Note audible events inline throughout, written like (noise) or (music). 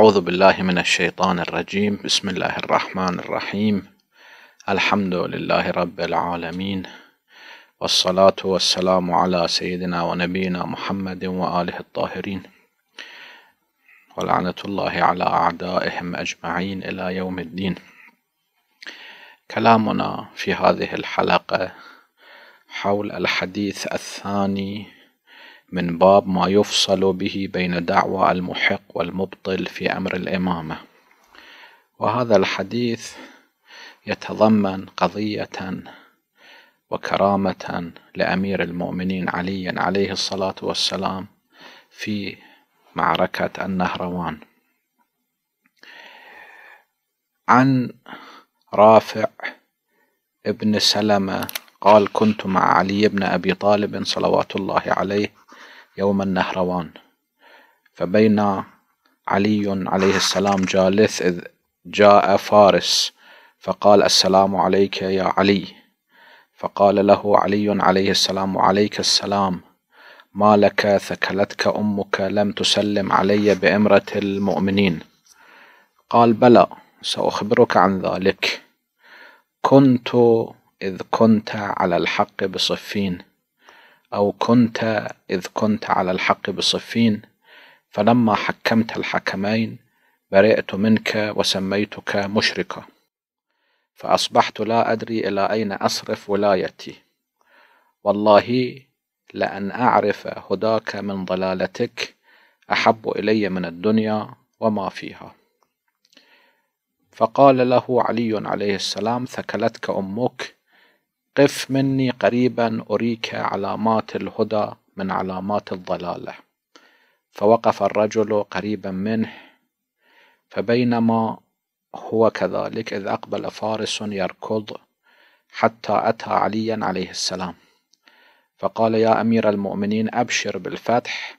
أعوذ بالله من الشيطان الرجيم بسم الله الرحمن الرحيم الحمد لله رب العالمين والصلاة والسلام على سيدنا ونبينا محمد وآله الطاهرين ولعنة الله على أعدائهم أجمعين إلى يوم الدين كلامنا في هذه الحلقة حول الحديث الثاني من باب ما يفصل به بين دعوى المحق والمبطل في أمر الإمامة وهذا الحديث يتضمن قضية وكرامة لأمير المؤمنين علي عليه الصلاة والسلام في معركة النهروان عن رافع ابن سلمة قال كنت مع علي بن أبي طالب صلوات الله عليه يوم النهروان فبين علي عليه السلام جالس إذ جاء فارس فقال السلام عليك يا علي فقال له علي عليه السلام عليك السلام ما لك ثكلتك أمك لم تسلم علي بأمرة المؤمنين قال بلى سأخبرك عن ذلك كنت إذ كنت على الحق بصفين أو كنت إذ كنت على الحق بصفين فلما حكمت الحكمين برئت منك وسميتك مشركا فأصبحت لا أدري إلى أين أصرف ولايتي والله لأن أعرف هداك من ضلالتك أحب إلي من الدنيا وما فيها فقال له علي عليه السلام ثكلتك أمك قف مني قريبا أريك علامات الهدى من علامات الضلالة فوقف الرجل قريبا منه فبينما هو كذلك إذ أقبل فارس يركض حتى أتى عليا عليه السلام فقال يا أمير المؤمنين أبشر بالفتح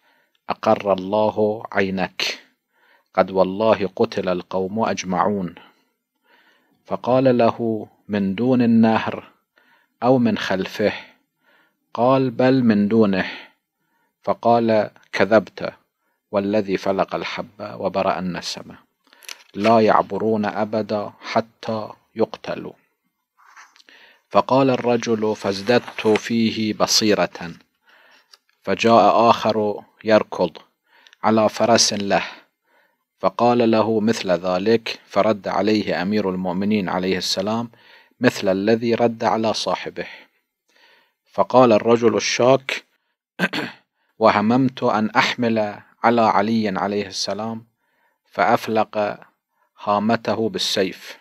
أقر الله عينك قد والله قتل القوم أجمعون فقال له من دون النهر أو من خلفه قال بل من دونه فقال كذبت والذي فلق الحب وبرأ النسمة لا يعبرون أبدا حتى يقتلوا فقال الرجل فازددت فيه بصيرة فجاء آخر يركض على فرس له فقال له مثل ذلك فرد عليه أمير المؤمنين عليه السلام مثل الذي رد على صاحبه فقال الرجل الشاك (clears throat) وهممت أن أحمل على علي عليه السلام فأفلق هامته بالسيف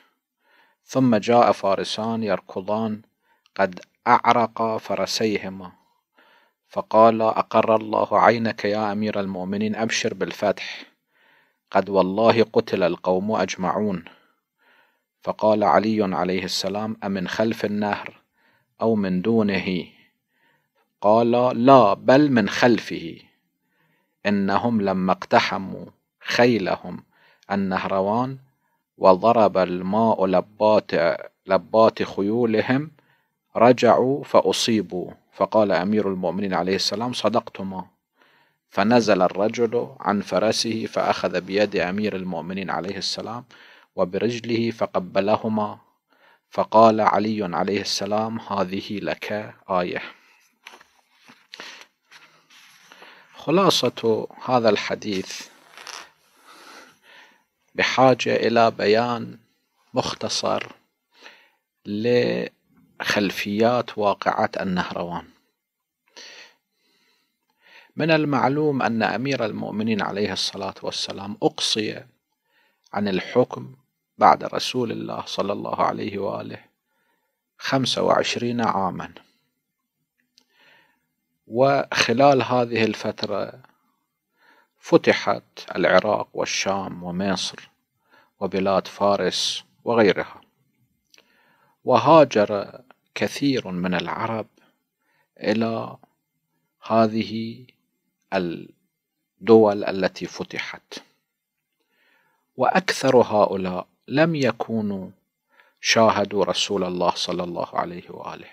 ثم جاء فارسان يركضان قد أعرق فرسيهما فقال أقر الله عينك يا أمير المؤمنين أبشر بالفتح قد والله قتل القوم أجمعون فقال علي عليه السلام أمن خلف النهر أو من دونه قال لا بل من خلفه إنهم لما اقتحموا خيلهم النهروان وضرب الماء لبات لبات خيولهم رجعوا فأصيبوا فقال أمير المؤمنين عليه السلام صدقتما فنزل الرجل عن فرسه فأخذ بيد أمير المؤمنين عليه السلام وبرجله فقبلهما فقال علي عليه السلام هذه لك آية خلاصة هذا الحديث بحاجة إلى بيان مختصر لخلفيات واقعة النهروان من المعلوم أن أمير المؤمنين عليه الصلاة والسلام أقصي عن الحكم بعد رسول الله صلى الله عليه وآله خمسة وعشرين عاما وخلال هذه الفترة فتحت العراق والشام ومصر وبلاد فارس وغيرها وهاجر كثير من العرب إلى هذه الدول التي فتحت واكثر هؤلاء لم يكونوا شاهدوا رسول الله صلى الله عليه واله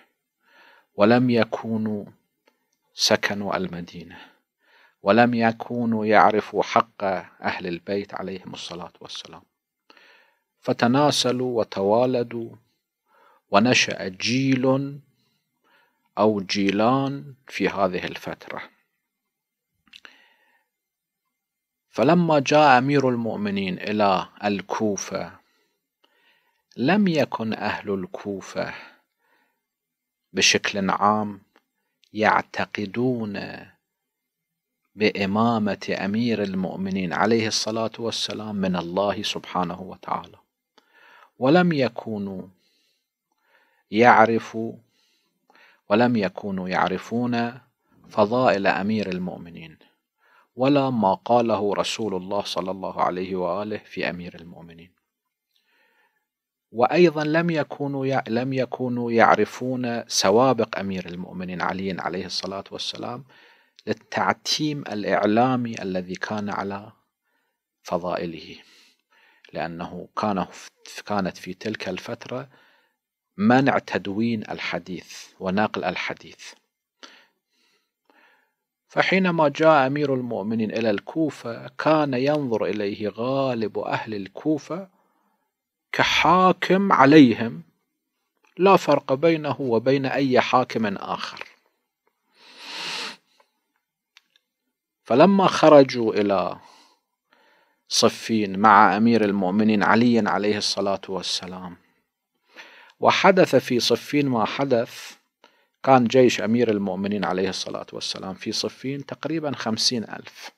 ولم يكونوا سكنوا المدينه ولم يكونوا يعرفوا حق اهل البيت عليهم الصلاه والسلام فتناسلوا وتوالدوا ونشا جيل او جيلان في هذه الفتره فلما جاء أمير المؤمنين إلى الكوفة لم يكن أهل الكوفة بشكل عام يعتقدون بإمامة أمير المؤمنين عليه الصلاة والسلام من الله سبحانه وتعالى ولم يكونوا يعرفوا ولم يكونوا يعرفون فضائل أمير المؤمنين ولا ما قاله رسول الله صلى الله عليه واله في امير المؤمنين وايضا لم يكونوا لم يكونوا يعرفون سوابق امير المؤمنين علي عليه الصلاه والسلام للتعتيم الاعلامي الذي كان على فضائله لانه كان كانت في تلك الفتره منع تدوين الحديث ونقل الحديث فحينما جاء أمير المؤمنين إلى الكوفة كان ينظر إليه غالب أهل الكوفة كحاكم عليهم لا فرق بينه وبين أي حاكم آخر فلما خرجوا إلى صفين مع أمير المؤمنين علي عليه الصلاة والسلام وحدث في صفين ما حدث كان جيش أمير المؤمنين عليه الصلاة والسلام في صفين تقريبا خمسين ألف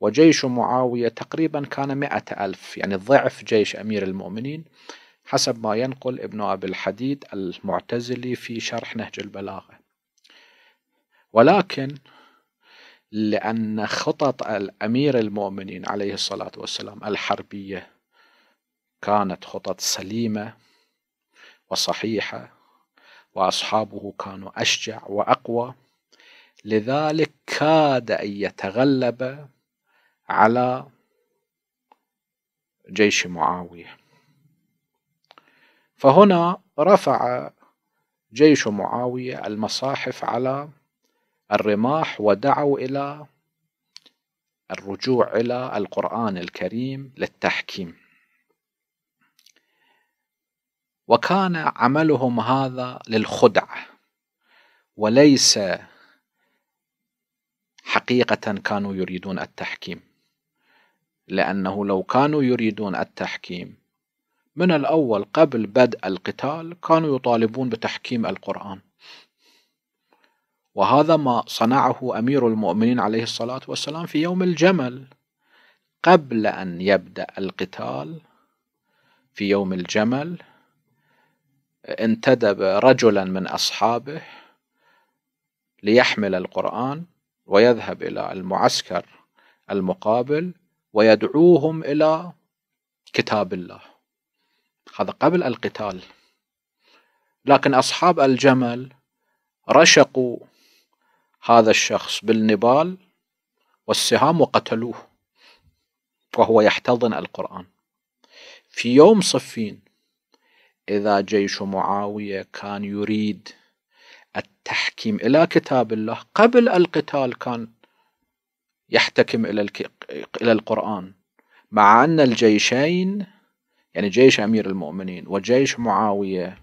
وجيش معاوية تقريبا كان مئة ألف يعني ضعف جيش أمير المؤمنين حسب ما ينقل ابن أبي الحديد المعتزلي في شرح نهج البلاغة ولكن لأن خطط الأمير المؤمنين عليه الصلاة والسلام الحربية كانت خطط سليمة وصحيحة وأصحابه كانوا أشجع وأقوى لذلك كاد أن يتغلب على جيش معاوية فهنا رفع جيش معاوية المصاحف على الرماح ودعوا إلى الرجوع إلى القرآن الكريم للتحكيم وكان عملهم هذا للخدعة وليس حقيقة كانوا يريدون التحكيم لأنه لو كانوا يريدون التحكيم من الأول قبل بدء القتال كانوا يطالبون بتحكيم القرآن وهذا ما صنعه أمير المؤمنين عليه الصلاة والسلام في يوم الجمل قبل أن يبدأ القتال في يوم الجمل انتدب رجلا من اصحابه ليحمل القران ويذهب الى المعسكر المقابل ويدعوهم الى كتاب الله هذا قبل القتال لكن اصحاب الجمل رشقوا هذا الشخص بالنبال والسهام وقتلوه وهو يحتضن القران في يوم صفين إذا جيش معاوية كان يريد التحكيم إلى كتاب الله قبل القتال كان يحتكم إلى إلى القرآن مع أن الجيشين يعني جيش أمير المؤمنين وجيش معاوية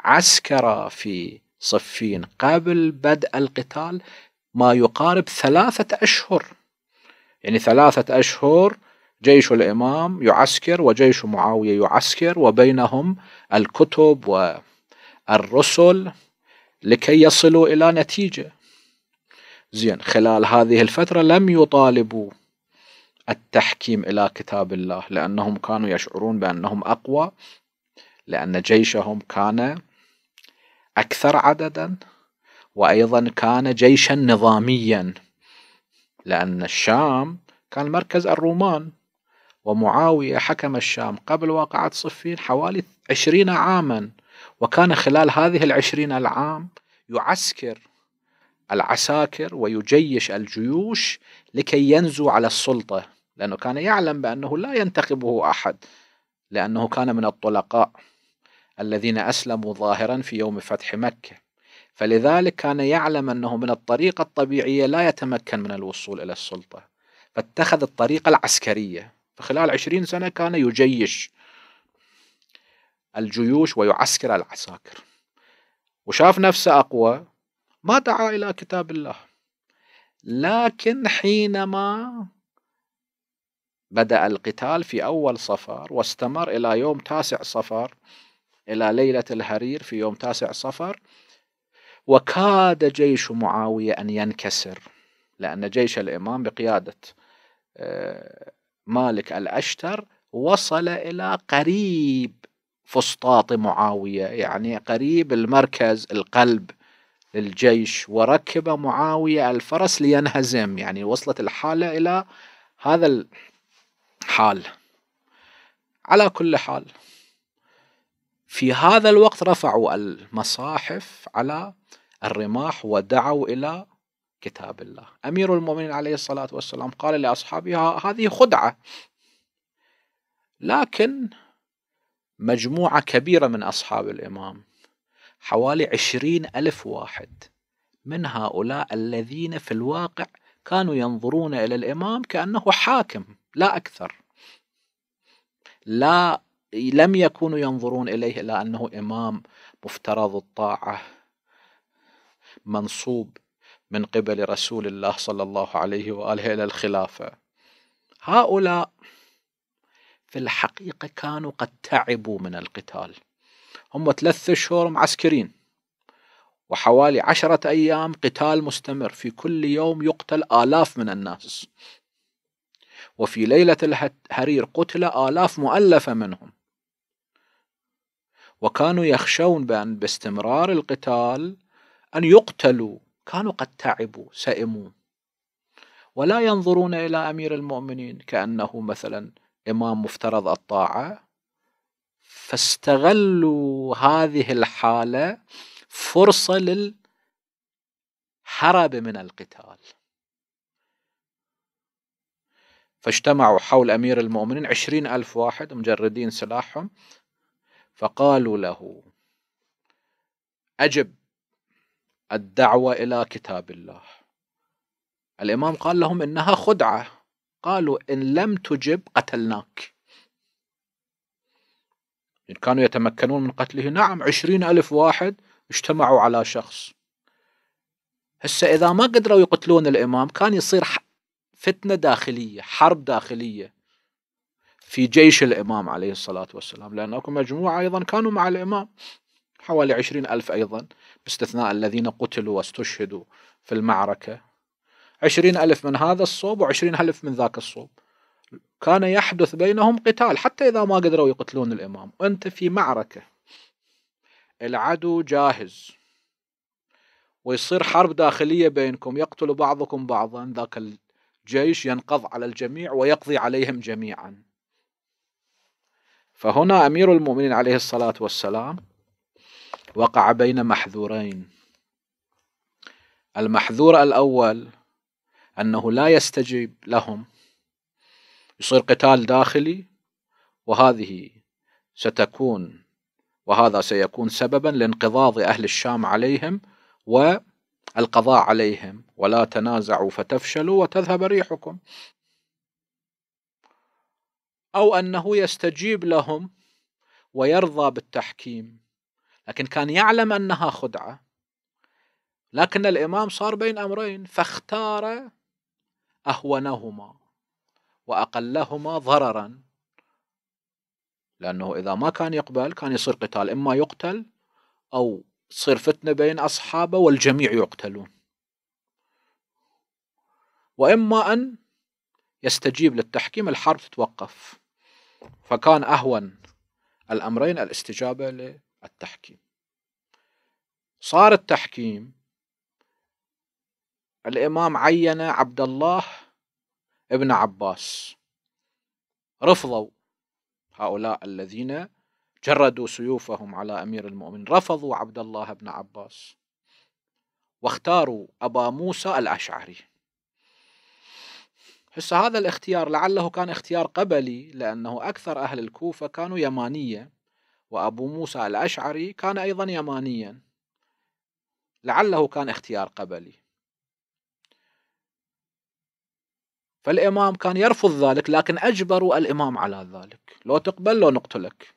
عسكر في صفين قبل بدء القتال ما يقارب ثلاثة أشهر يعني ثلاثة أشهر جيش الإمام يعسكر وجيش معاوية يعسكر وبينهم الكتب والرسل لكي يصلوا إلى نتيجة زين خلال هذه الفترة لم يطالبوا التحكيم إلى كتاب الله لأنهم كانوا يشعرون بأنهم أقوى لأن جيشهم كان أكثر عددا وأيضا كان جيشا نظاميا لأن الشام كان مركز الرومان ومعاوية حكم الشام قبل واقعة صفين حوالي عشرين عاما وكان خلال هذه العشرين العام يعسكر العساكر ويجيش الجيوش لكي ينزو على السلطة لأنه كان يعلم بأنه لا ينتخبه أحد لأنه كان من الطلقاء الذين أسلموا ظاهرا في يوم فتح مكة فلذلك كان يعلم أنه من الطريقة الطبيعية لا يتمكن من الوصول إلى السلطة فاتخذ الطريقة العسكرية فخلال عشرين سنة كان يجيش الجيوش ويعسكر العساكر وشاف نفسه أقوى ما دعا إلى كتاب الله لكن حينما بدأ القتال في أول صفر واستمر إلى يوم تاسع صفر إلى ليلة الهرير في يوم تاسع صفر وكاد جيش معاوية أن ينكسر لأن جيش الإمام بقيادة آه، مالك الأشتر وصل إلى قريب فسطاط معاوية يعني قريب المركز القلب للجيش وركب معاوية الفرس لينهزم يعني وصلت الحالة إلى هذا الحال على كل حال في هذا الوقت رفعوا المصاحف على الرماح ودعوا إلى كتاب الله أمير المؤمنين عليه الصلاة والسلام قال لأصحابها هذه خدعة لكن مجموعة كبيرة من أصحاب الإمام حوالي عشرين ألف واحد من هؤلاء الذين في الواقع كانوا ينظرون إلى الإمام كأنه حاكم لا أكثر لا لم يكونوا ينظرون إليه إلى أنه إمام مفترض الطاعة منصوب من قبل رسول الله صلى الله عليه واله الى الخلافه هؤلاء في الحقيقه كانوا قد تعبوا من القتال هم ثلاث اشهر معسكرين وحوالي عشرة أيام قتال مستمر في كل يوم يقتل آلاف من الناس وفي ليلة الحرير قتل آلاف مؤلفة منهم وكانوا يخشون بأن باستمرار القتال أن يقتلوا كانوا قد تعبوا سئموا ولا ينظرون إلى أمير المؤمنين كأنه مثلا إمام مفترض الطاعة فاستغلوا هذه الحالة فرصة للهرب من القتال فاجتمعوا حول أمير المؤمنين عشرين ألف واحد مجردين سلاحهم فقالوا له أجب الدعوة إلى كتاب الله الإمام قال لهم إنها خدعة قالوا إن لم تجب قتلناك إن كانوا يتمكنون من قتله نعم عشرين ألف واحد اجتمعوا على شخص هسه إذا ما قدروا يقتلون الإمام كان يصير فتنة داخلية حرب داخلية في جيش الإمام عليه الصلاة والسلام لأن أكو مجموعة أيضا كانوا مع الإمام حوالي عشرين ألف أيضا باستثناء الذين قتلوا واستشهدوا في المعركة عشرين ألف من هذا الصوب وعشرين ألف من ذاك الصوب كان يحدث بينهم قتال حتى إذا ما قدروا يقتلون الإمام وأنت في معركة العدو جاهز ويصير حرب داخلية بينكم يقتل بعضكم بعضا ذاك الجيش ينقض على الجميع ويقضي عليهم جميعا فهنا أمير المؤمنين عليه الصلاة والسلام وقع بين محذورين المحذور الأول أنه لا يستجيب لهم يصير قتال داخلي وهذه ستكون وهذا سيكون سببا لانقضاض أهل الشام عليهم والقضاء عليهم ولا تنازعوا فتفشلوا وتذهب ريحكم أو أنه يستجيب لهم ويرضى بالتحكيم لكن كان يعلم أنها خدعة لكن الإمام صار بين أمرين فاختار أهونهما وأقلهما ضررا لأنه إذا ما كان يقبل كان يصير قتال إما يقتل أو تصير فتنة بين أصحابه والجميع يقتلون وإما أن يستجيب للتحكيم الحرب تتوقف فكان أهون الأمرين الاستجابة التحكيم صار التحكيم الإمام عين عبد الله ابن عباس رفضوا هؤلاء الذين جردوا سيوفهم على أمير المؤمنين رفضوا عبد الله بن عباس واختاروا أبا موسى الأشعري هسه هذا الاختيار لعله كان اختيار قبلي لأنه أكثر أهل الكوفة كانوا يمانية وأبو موسى الأشعري كان أيضا يمانيا لعله كان اختيار قبلي فالإمام كان يرفض ذلك لكن أجبروا الإمام على ذلك لو تقبل لو نقتلك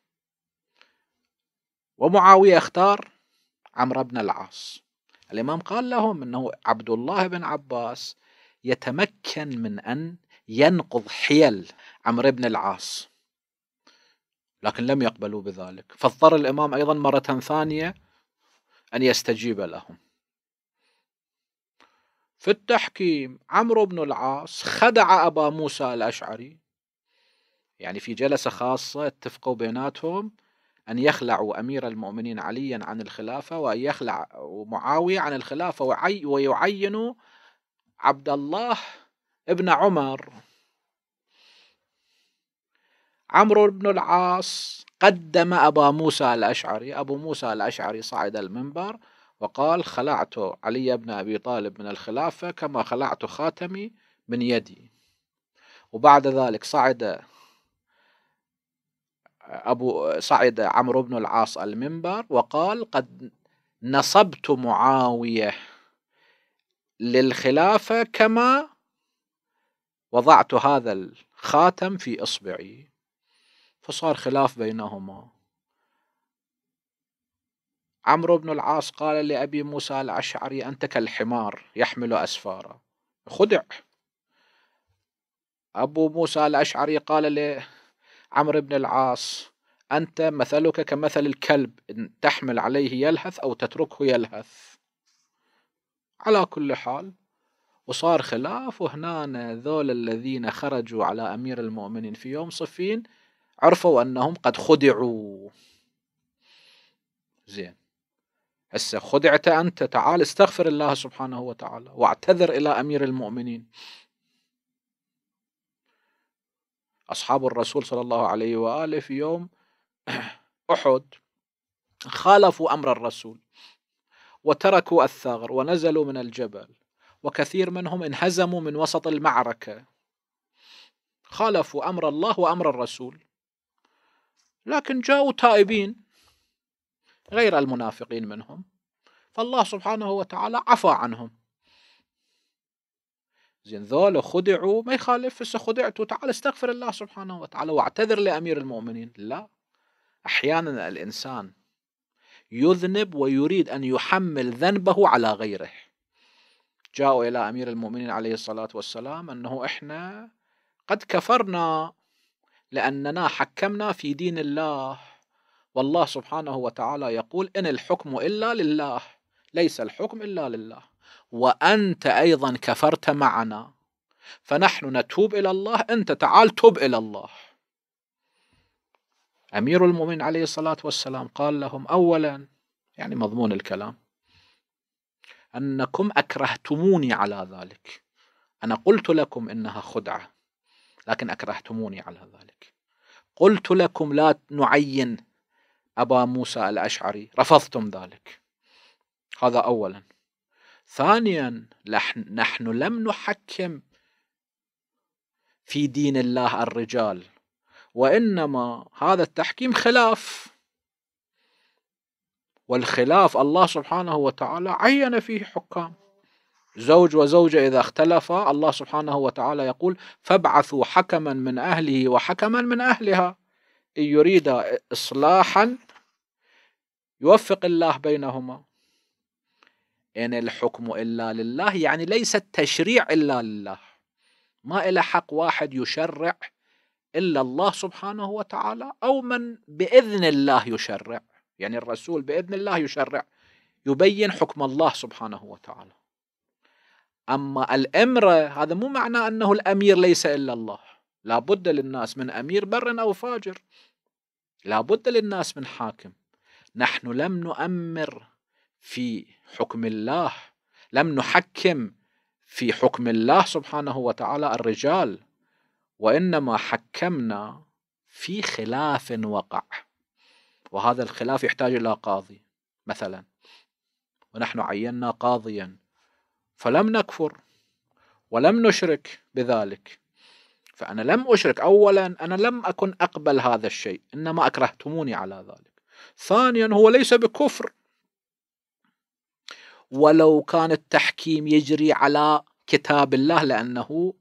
ومعاوية اختار عمرو بن العاص الإمام قال لهم أنه عبد الله بن عباس يتمكن من أن ينقض حيل عمرو بن العاص لكن لم يقبلوا بذلك فاضطر الإمام أيضا مرة ثانية أن يستجيب لهم في التحكيم عمرو بن العاص خدع أبا موسى الأشعري يعني في جلسة خاصة اتفقوا بيناتهم أن يخلعوا أمير المؤمنين عليا عن الخلافة وأن يخلع معاوية عن الخلافة ويعينوا عبد الله ابن عمر عمرو بن العاص قدم أبا موسى الأشعري أبو موسى الأشعري صعد المنبر وقال خلعت علي بن أبي طالب من الخلافة كما خلعت خاتمي من يدي وبعد ذلك صعد أبو صعد عمرو بن العاص المنبر وقال قد نصبت معاوية للخلافة كما وضعت هذا الخاتم في إصبعي فصار خلاف بينهما عمرو بن العاص قال لأبي موسى الأشعري أنت كالحمار يحمل أسفارا خدع أبو موسى الأشعري قال لعمرو بن العاص أنت مثلك كمثل الكلب إن تحمل عليه يلهث أو تتركه يلهث على كل حال وصار خلاف وهنا ذول الذين خرجوا على أمير المؤمنين في يوم صفين عرفوا انهم قد خدعوا زين هسه خدعت انت تعال استغفر الله سبحانه وتعالى واعتذر الى امير المؤمنين اصحاب الرسول صلى الله عليه واله في يوم (coughs) احد خالفوا امر الرسول وتركوا الثغر ونزلوا من الجبل وكثير منهم انهزموا من وسط المعركه خالفوا امر الله وامر الرسول لكن جاءوا تائبين غير المنافقين منهم فالله سبحانه وتعالى عفى عنهم زين ذول خدعوا ما يخالف هسه خدعتوا تعال استغفر الله سبحانه وتعالى واعتذر لامير المؤمنين لا احيانا الانسان يذنب ويريد ان يحمل ذنبه على غيره جاءوا الى امير المؤمنين عليه الصلاه والسلام انه احنا قد كفرنا لأننا حكمنا في دين الله والله سبحانه وتعالى يقول إن الحكم إلا لله ليس الحكم إلا لله وأنت أيضا كفرت معنا فنحن نتوب إلى الله أنت تعال تب إلى الله أمير المؤمنين عليه الصلاة والسلام قال لهم أولا يعني مضمون الكلام أنكم أكرهتموني على ذلك أنا قلت لكم إنها خدعة لكن أكرهتموني على ذلك قلت لكم لا نعين أبا موسى الأشعري رفضتم ذلك هذا أولا ثانيا نحن لم نحكم في دين الله الرجال وإنما هذا التحكيم خلاف والخلاف الله سبحانه وتعالى عين فيه حكام زوج وزوجة إذا اختلفا الله سبحانه وتعالى يقول فابعثوا حكما من أهله وحكما من أهلها إن يريد إصلاحا يوفق الله بينهما إن الحكم إلا لله يعني ليس التشريع إلا لله ما إلى حق واحد يشرع إلا الله سبحانه وتعالى أو من بإذن الله يشرع يعني الرسول بإذن الله يشرع يبين حكم الله سبحانه وتعالى أما الإمرة هذا مو معناه أنه الأمير ليس إلا الله لابد للناس من أمير بر أو فاجر لابد للناس من حاكم نحن لم نؤمر في حكم الله لم نحكم في حكم الله سبحانه وتعالى الرجال وإنما حكمنا في خلاف وقع وهذا الخلاف يحتاج إلى قاضي مثلا ونحن عينا قاضيا فلم نكفر ولم نشرك بذلك فأنا لم أشرك أولا أنا لم أكن أقبل هذا الشيء إنما أكرهتموني على ذلك ثانيا هو ليس بكفر ولو كان التحكيم يجري على كتاب الله لأنه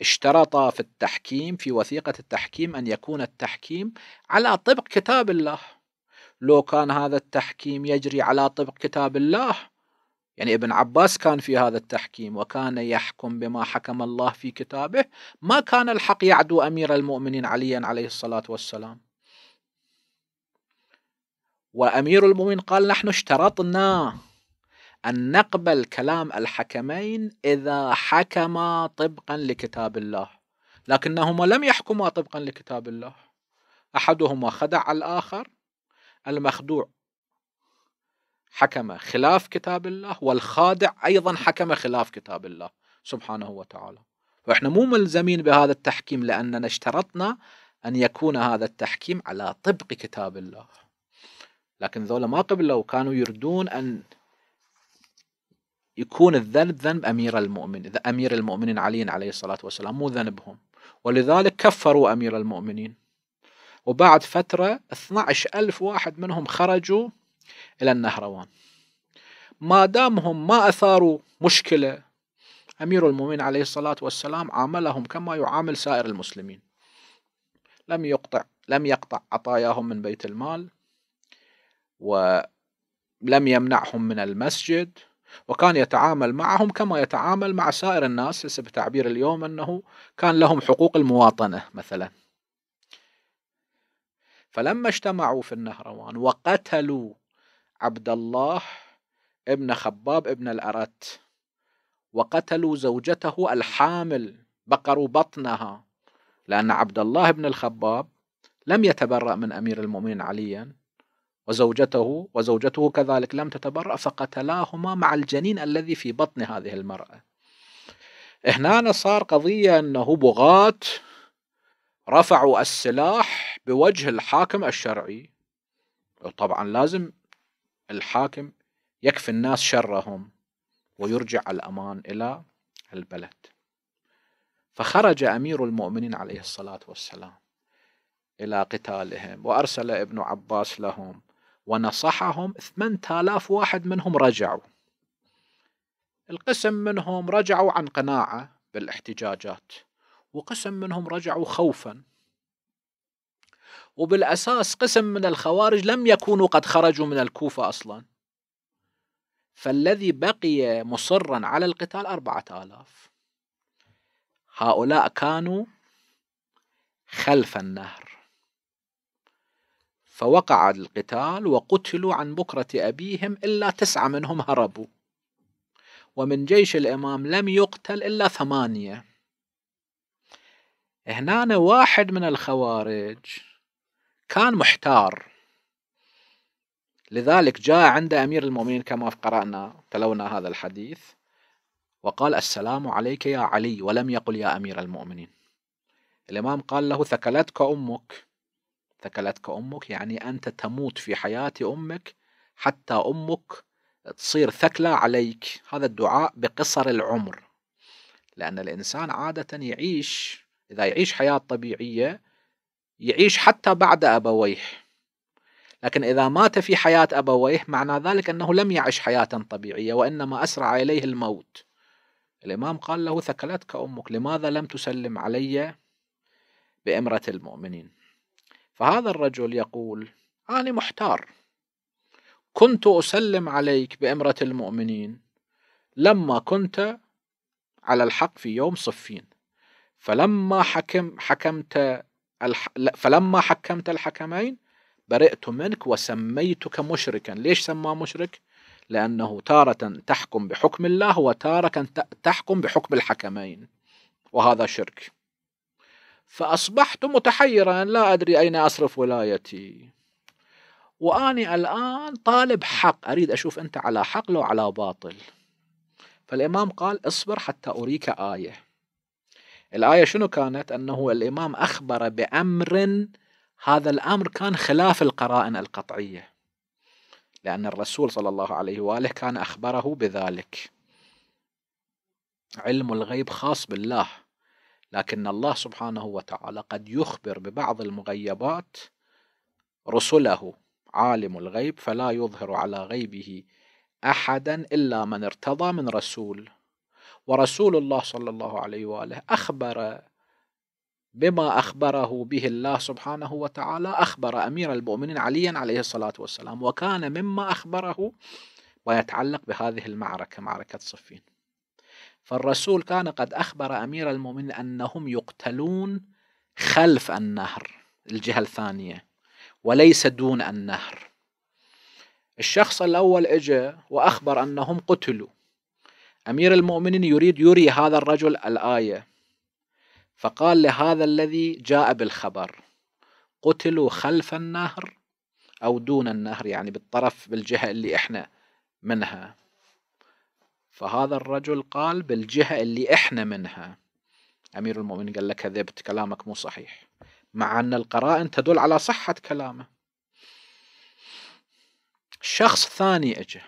اشترط في التحكيم في وثيقة التحكيم أن يكون التحكيم على طبق كتاب الله لو كان هذا التحكيم يجري على طبق كتاب الله يعني ابن عباس كان في هذا التحكيم وكان يحكم بما حكم الله في كتابه ما كان الحق يعدو أمير المؤمنين عليا عليه الصلاة والسلام وأمير المؤمنين قال نحن اشترطنا أن نقبل كلام الحكمين إذا حكما طبقا لكتاب الله لكنهما لم يحكما طبقا لكتاب الله أحدهما خدع الآخر المخدوع حكم خلاف كتاب الله والخادع أيضا نعم. حكم خلاف كتاب الله سبحانه وتعالى فإحنا مو ملزمين بهذا التحكيم لأننا اشترطنا أن يكون هذا التحكيم على طبق كتاب الله لكن ذولا ما قبلوا كانوا يردون أن يكون الذنب ذنب أمير المؤمنين أمير المؤمنين علي عليه الصلاة والسلام مو ذنبهم ولذلك كفروا أمير المؤمنين وبعد فترة 12 ألف واحد منهم خرجوا إلى النهروان ما دامهم ما أثاروا مشكلة أمير المؤمنين عليه الصلاة والسلام عاملهم كما يعامل سائر المسلمين لم يقطع لم يقطع عطاياهم من بيت المال ولم يمنعهم من المسجد وكان يتعامل معهم كما يتعامل مع سائر الناس هسه بتعبير اليوم انه كان لهم حقوق المواطنه مثلا فلما اجتمعوا في النهروان وقتلوا عبد الله ابن خباب ابن الأرت وقتلوا زوجته الحامل بقروا بطنها لأن عبد الله بن الخباب لم يتبرأ من أمير المؤمنين عليا وزوجته وزوجته كذلك لم تتبرأ فقتلاهما مع الجنين الذي في بطن هذه المرأة هنا صار قضية أنه بغاة رفعوا السلاح بوجه الحاكم الشرعي طبعا لازم الحاكم يكفي الناس شرهم ويرجع الأمان إلى البلد فخرج أمير المؤمنين عليه الصلاة والسلام إلى قتالهم وأرسل ابن عباس لهم ونصحهم 8000 واحد منهم رجعوا القسم منهم رجعوا عن قناعة بالاحتجاجات وقسم منهم رجعوا خوفا وبالأساس قسم من الخوارج لم يكونوا قد خرجوا من الكوفة أصلا فالذي بقي مصرا على القتال أربعة آلاف هؤلاء كانوا خلف النهر فوقع القتال وقتلوا عن بكرة أبيهم إلا تسعة منهم هربوا ومن جيش الإمام لم يقتل إلا ثمانية هنا واحد من الخوارج كان محتار لذلك جاء عند أمير المؤمنين كما قرأنا تلونا هذا الحديث وقال السلام عليك يا علي ولم يقل يا أمير المؤمنين الإمام قال له ثكلتك أمك ثكلتك أمك يعني أنت تموت في حياة أمك حتى أمك تصير ثكلى عليك هذا الدعاء بقصر العمر لأن الإنسان عادة يعيش إذا يعيش حياة طبيعية يعيش حتى بعد أبويه لكن إذا مات في حياة أبويه معنى ذلك أنه لم يعش حياة طبيعية وإنما أسرع إليه الموت الإمام قال له ثكلتك أمك لماذا لم تسلم علي بإمرة المؤمنين فهذا الرجل يقول أنا محتار كنت أسلم عليك بإمرة المؤمنين لما كنت على الحق في يوم صفين فلما حكم حكمت الح... فلما حكمت الحكمين برئت منك وسميتك مشركا ليش سماه مشرك لأنه تارة تحكم بحكم الله وتارة تحكم بحكم الحكمين وهذا شرك فأصبحت متحيرا لا أدري أين أصرف ولايتي وأني الآن طالب حق أريد أشوف أنت على حق لو على باطل فالإمام قال اصبر حتى أريك آية الآية شنو كانت أنه الإمام أخبر بأمر هذا الأمر كان خلاف القرائن القطعية لأن الرسول صلى الله عليه وآله كان أخبره بذلك علم الغيب خاص بالله لكن الله سبحانه وتعالى قد يخبر ببعض المغيبات رسله عالم الغيب فلا يظهر على غيبه احدا الا من ارتضى من رسول ورسول الله صلى الله عليه واله اخبر بما اخبره به الله سبحانه وتعالى اخبر امير المؤمنين عليا عليه الصلاه والسلام وكان مما اخبره ما يتعلق بهذه المعركه معركه صفين فالرسول كان قد اخبر امير المؤمنين انهم يقتلون خلف النهر الجهه الثانيه وليس دون النهر الشخص الاول اجى واخبر انهم قتلوا أمير المؤمنين يريد يري هذا الرجل الآية فقال لهذا الذي جاء بالخبر قتلوا خلف النهر أو دون النهر يعني بالطرف بالجهة اللي إحنا منها فهذا الرجل قال بالجهة اللي إحنا منها أمير المؤمنين قال له كذبت كلامك مو صحيح مع أن القرائن تدل على صحة كلامه شخص ثاني أجه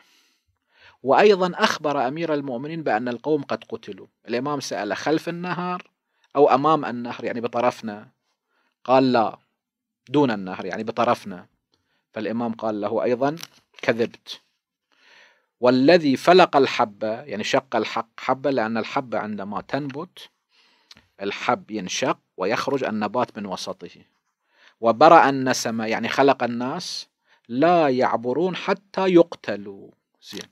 وأيضا أخبر أمير المؤمنين بأن القوم قد قتلوا الإمام سأل خلف النهر أو أمام النهر يعني بطرفنا قال لا دون النهر يعني بطرفنا فالإمام قال له أيضا كذبت والذي فلق الحبة يعني شق الحق حبة لأن الحبة عندما تنبت الحب ينشق ويخرج النبات من وسطه وبرأ النسمة يعني خلق الناس لا يعبرون حتى يقتلوا زين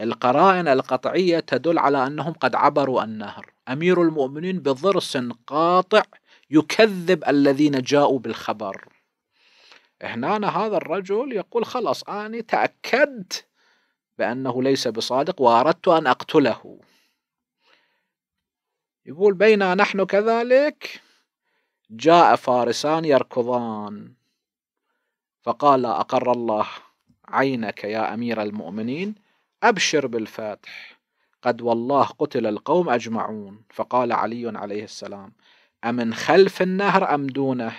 القرائن القطعية تدل على أنهم قد عبروا النهر أمير المؤمنين بضرس قاطع يكذب الذين جاءوا بالخبر هنا هذا الرجل يقول خلاص أنا تأكدت بأنه ليس بصادق وأردت أن أقتله يقول بينا نحن كذلك جاء فارسان يركضان فقال أقر الله عينك يا أمير المؤمنين أبشر بالفاتح قد والله قتل القوم أجمعون فقال علي عليه السلام أمن خلف النهر أم دونه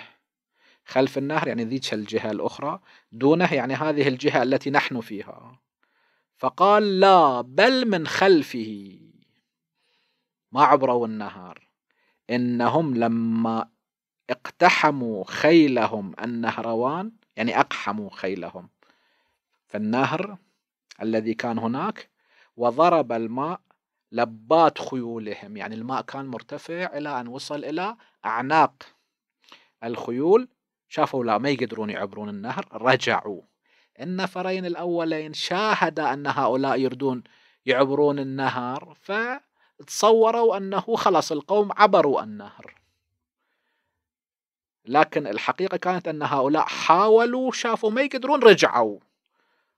خلف النهر يعني ذيك الجهة الأخرى دونه يعني هذه الجهة التي نحن فيها فقال لا بل من خلفه ما عبروا النهر إنهم لما اقتحموا خيلهم النهروان يعني أقحموا خيلهم فالنهر الذي كان هناك وضرب الماء لبات خيولهم يعني الماء كان مرتفع إلى أن وصل إلى أعناق الخيول شافوا لا ما يقدرون يعبرون النهر رجعوا النفرين الأولين شاهد أن هؤلاء يردون يعبرون النهر فتصوروا أنه خلص القوم عبروا النهر لكن الحقيقة كانت أن هؤلاء حاولوا شافوا ما يقدرون رجعوا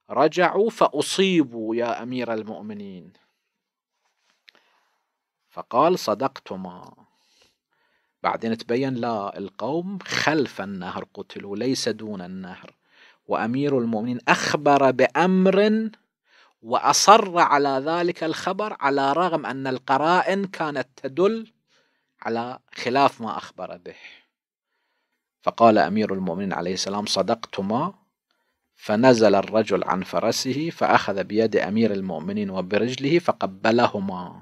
رجعوا فأصيبوا يا أمير المؤمنين فقال صدقتما بعدين تبين لا القوم خلف النهر قتلوا ليس دون النهر وأمير المؤمنين أخبر بأمر وأصر على ذلك الخبر على رغم أن القرائن كانت تدل على خلاف ما أخبر به فقال أمير المؤمنين عليه السلام صدقتما فنزل الرجل عن فرسه فأخذ بيد أمير المؤمنين وبرجله فقبلهما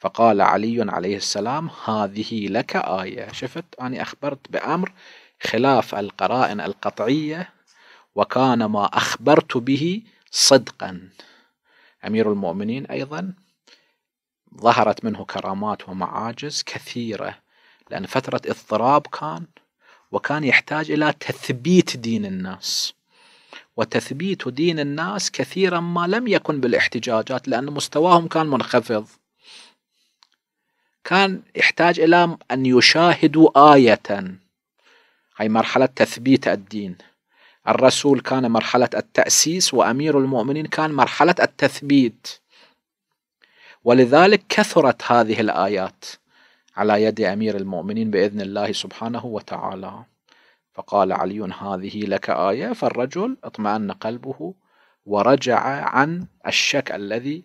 فقال علي عليه السلام هذه لك آية شفت أنا أخبرت بأمر خلاف القرائن القطعية وكان ما أخبرت به صدقا أمير المؤمنين أيضا ظهرت منه كرامات ومعاجز كثيرة لأن فترة اضطراب كان وكان يحتاج إلى تثبيت دين الناس وتثبيت دين الناس كثيرا ما لم يكن بالاحتجاجات لأن مستواهم كان منخفض كان يحتاج إلى أن يشاهدوا آية هي مرحلة تثبيت الدين الرسول كان مرحلة التأسيس وأمير المؤمنين كان مرحلة التثبيت ولذلك كثرت هذه الآيات على يد أمير المؤمنين بإذن الله سبحانه وتعالى فقال علي هذه لك آية فالرجل اطمأن قلبه ورجع عن الشك الذي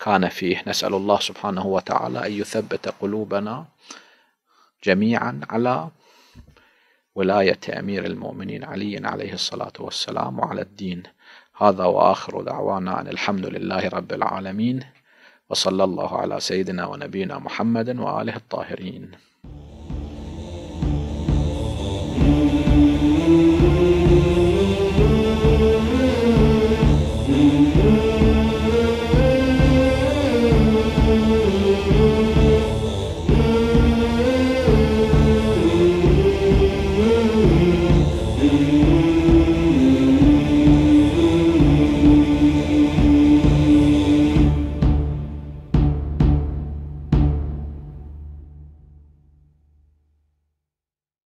كان فيه نسأل الله سبحانه وتعالى أن يثبت قلوبنا جميعا على ولاية أمير المؤمنين علي عليه الصلاة والسلام وعلى الدين هذا وآخر دعوانا أن الحمد لله رب العالمين وصلى الله على سيدنا ونبينا محمد وآله الطاهرين